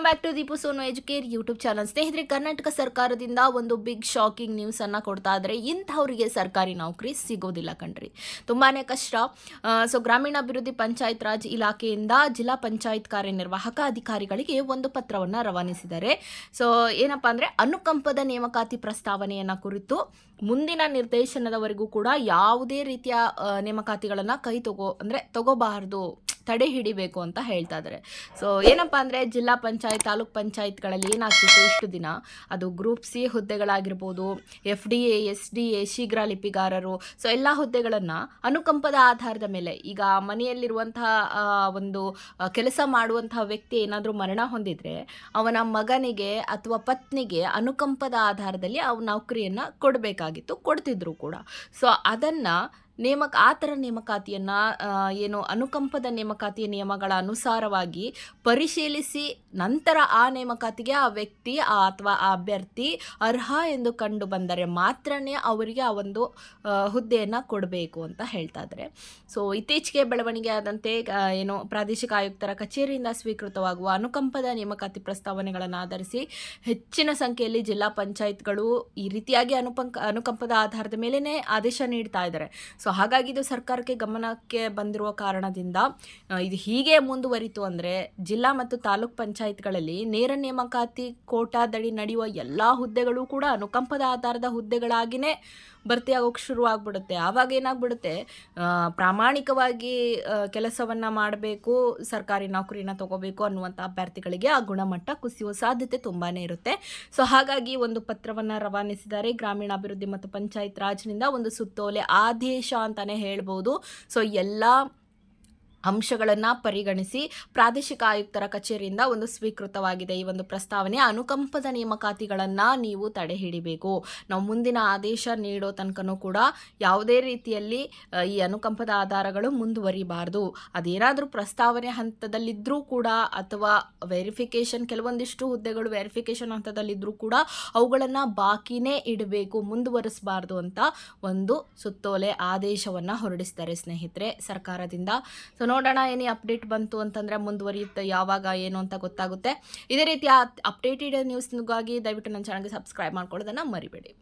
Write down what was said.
welcome back to Deepu Sonu Educare YouTube channel ಸ್ನೇಹಿತರೆ ಕರ್ನಾಟಕ ಸರ್ಕಾರದಿಂದ ಒಂದು ಬಿಗ್ ಶಾಕಿಂಗ್ ನ್ಯೂಸ್ ನ್ಯೂಸನ್ನು ಕೊಡ್ತಾ ಇದ್ರೆ ಇಂಥವ್ರಿಗೆ ಸರ್ಕಾರಿ ನೌಕರಿ ಸಿಗೋದಿಲ್ಲ ಕಣ್ರಿ ತುಂಬಾ ಕಷ್ಟ ಸೊ ಗ್ರಾಮೀಣಾಭಿವೃದ್ಧಿ ಪಂಚಾಯತ್ ರಾಜ್ ಇಲಾಖೆಯಿಂದ ಜಿಲ್ಲಾ ಪಂಚಾಯತ್ ಕಾರ್ಯನಿರ್ವಾಹಕ ಅಧಿಕಾರಿಗಳಿಗೆ ಒಂದು ಪತ್ರವನ್ನು ರವಾನಿಸಿದ್ದಾರೆ ಸೊ ಏನಪ್ಪ ಅಂದರೆ ಅನುಕಂಪದ ನೇಮಕಾತಿ ಪ್ರಸ್ತಾವನೆಯನ್ನು ಕುರಿತು ಮುಂದಿನ ನಿರ್ದೇಶನದವರೆಗೂ ಕೂಡ ಯಾವುದೇ ರೀತಿಯ ನೇಮಕಾತಿಗಳನ್ನು ಕೈ ತಗೋ ಅಂದರೆ ತಗೋಬಾರದು ತಡೆ ಹಿಡಿಬೇಕು ಅಂತ ಹೇಳ್ತಾ ಇದ್ದಾರೆ ಸೊ ಏನಪ್ಪ ಅಂದರೆ ಜಿಲ್ಲಾ ಪಂಚಾಯತ್ ತಾಲೂಕ್ ಪಂಚಾಯತ್ಗಳಲ್ಲಿ ಏನಾಗ್ತಿತ್ತು ಇಷ್ಟು ದಿನ ಅದು ಗ್ರೂಪ್ ಸಿ ಹುದ್ದೆಗಳಾಗಿರ್ಬೋದು F D A S D A ಶೀಘ್ರ ಲಿಪಿಗಾರರು ಸೊ ಎಲ್ಲ ಹುದ್ದೆಗಳನ್ನು ಅನುಕಂಪದ ಆಧಾರದ ಮೇಲೆ ಈಗ ಮನೆಯಲ್ಲಿರುವಂತಹ ಒಂದು ಕೆಲಸ ಮಾಡುವಂತಹ ವ್ಯಕ್ತಿ ಏನಾದರೂ ಮರಣ ಹೊಂದಿದರೆ ಅವನ ಮಗನಿಗೆ ಅಥವಾ ಪತ್ನಿಗೆ ಅನುಕಂಪದ ಆಧಾರದಲ್ಲಿ ಅವ ನೌಕರಿಯನ್ನು ಕೊಡಬೇಕಾಗಿತ್ತು ಕೊಡ್ತಿದ್ರು ಕೂಡ ಸೊ ಅದನ್ನು ನೇಮಕ ಆ ಥರ ನೇಮಕಾತಿಯನ್ನು ಏನು ಅನುಕಂಪದ ನೇಮಕಾತಿಯ ನಿಯಮಗಳ ಅನುಸಾರವಾಗಿ ಪರಿಶೀಲಿಸಿ ನಂತರ ಆ ನೇಮಕಾತಿಗೆ ಆ ವ್ಯಕ್ತಿ ಅಥವಾ ಆ ಅಭ್ಯರ್ಥಿ ಅರ್ಹ ಎಂದು ಕಂಡು ಬಂದರೆ ಮಾತ್ರ ಅವರಿಗೆ ಆ ಒಂದು ಹುದ್ದೆಯನ್ನು ಕೊಡಬೇಕು ಅಂತ ಹೇಳ್ತಾ ಇದ್ದಾರೆ ಸೊ ಇತ್ತೀಚೆಗೆ ಬೆಳವಣಿಗೆ ಆದಂತೆ ಏನು ಪ್ರಾದೇಶಿಕ ಆಯುಕ್ತರ ಕಚೇರಿಯಿಂದ ಸ್ವೀಕೃತವಾಗುವ ಅನುಕಂಪದ ನೇಮಕಾತಿ ಪ್ರಸ್ತಾವನೆಗಳನ್ನು ಆಧರಿಸಿ ಹೆಚ್ಚಿನ ಸಂಖ್ಯೆಯಲ್ಲಿ ಜಿಲ್ಲಾ ಪಂಚಾಯತ್ಗಳು ಈ ರೀತಿಯಾಗಿ ಅನುಪಂಕ ಅನುಕಂಪದ ಆಧಾರದ ಮೇಲೇ ಆದೇಶ ನೀಡ್ತಾ ಇದ್ದಾರೆ ಸೊ ಸೊ ಹಾಗಾಗಿ ಇದು ಸರ್ಕಾರಕ್ಕೆ ಗಮನಕ್ಕೆ ಬಂದಿರುವ ಕಾರಣದಿಂದ ಇದು ಹೀಗೆ ಮುಂದುವರಿತು ಅಂದರೆ ಜಿಲ್ಲಾ ಮತ್ತು ತಾಲೂಕ್ ಪಂಚಾಯತ್ಗಳಲ್ಲಿ ನೇರ ನೇಮಕಾತಿ ಕೋಟಾದಡಿ ನಡೆಯುವ ಎಲ್ಲ ಹುದ್ದೆಗಳು ಕೂಡ ಅನುಕಂಪದ ಆಧಾರದ ಹುದ್ದೆಗಳಾಗಿಯೇ ಭರ್ತಿ ಶುರು ಆಗಿಬಿಡುತ್ತೆ ಆವಾಗ ಏನಾಗ್ಬಿಡುತ್ತೆ ಪ್ರಾಮಾಣಿಕವಾಗಿ ಕೆಲಸವನ್ನು ಮಾಡಬೇಕು ಸರ್ಕಾರಿ ನೌಕರಿನ ತಗೋಬೇಕು ಅನ್ನುವಂಥ ಅಭ್ಯರ್ಥಿಗಳಿಗೆ ಆ ಗುಣಮಟ್ಟ ಕುಸಿಯುವ ಸಾಧ್ಯತೆ ತುಂಬಾ ಇರುತ್ತೆ ಸೊ ಹಾಗಾಗಿ ಒಂದು ಪತ್ರವನ್ನು ರವಾನಿಸಿದ್ದಾರೆ ಗ್ರಾಮೀಣಾಭಿವೃದ್ಧಿ ಮತ್ತು ಪಂಚಾಯತ್ ರಾಜ್ನಿಂದ ಒಂದು ಸುತ್ತೋಲೆ ಆದೇಶ ಅಂತಲೇ ಹೇಳ್ಬೋದು ಸೊ ಎಲ್ಲ ಅಂಶಗಳನ್ನು ಪರಿಗಣಿಸಿ ಪ್ರಾದೇಶಿಕ ಆಯುಕ್ತರ ಕಚೇರಿಯಿಂದ ಒಂದು ಸ್ವೀಕೃತವಾಗಿದೆ ಈ ಒಂದು ಪ್ರಸ್ತಾವನೆ ಅನುಕಂಪದ ನೇಮಕಾತಿಗಳನ್ನು ನೀವು ತಡೆ ಹಿಡಿಬೇಕು ನಾವು ಮುಂದಿನ ಆದೇಶ ನೀಡೋ ತನಕನೂ ಕೂಡ ಯಾವುದೇ ರೀತಿಯಲ್ಲಿ ಈ ಅನುಕಂಪದ ಆಧಾರಗಳು ಮುಂದುವರಿಬಾರ್ದು ಅದೇನಾದರೂ ಪ್ರಸ್ತಾವನೆ ಹಂತದಲ್ಲಿದ್ದರೂ ಕೂಡ ಅಥವಾ ವೆರಿಫಿಕೇಷನ್ ಕೆಲವೊಂದಿಷ್ಟು ಹುದ್ದೆಗಳು ವೆರಿಫಿಕೇಷನ್ ಹಂತದಲ್ಲಿದ್ದರೂ ಕೂಡ ಅವುಗಳನ್ನು ಬಾಕಿನೇ ಇಡಬೇಕು ಮುಂದುವರಿಸಬಾರ್ದು ಅಂತ ಒಂದು ಸುತ್ತೋಲೆ ಆದೇಶವನ್ನು ಹೊರಡಿಸ್ತಾರೆ ಸ್ನೇಹಿತರೆ ಸರ್ಕಾರದಿಂದ ಸೊ ನೋಡೋಣ ಏನೇ ಅಪ್ಡೇಟ್ ಬಂತು ಅಂತಂದರೆ ಮುಂದುವರಿಯುತ್ತೆ ಯಾವಾಗ ಏನು ಅಂತ ಗೊತ್ತಾಗುತ್ತೆ ಇದೇ ರೀತಿ ಅಪ್ಡೇಟೆಡ್ ನ್ಯೂಸ್ಗಾಗಿ ದಯವಿಟ್ಟು ನನ್ನ ಚಾನಲ್ಗೆ ಸಬ್ಸ್ಕ್ರೈಬ್ ಮಾಡ್ಕೊಳ್ಳೋದನ್ನು ಮರಿಬೇಡಿ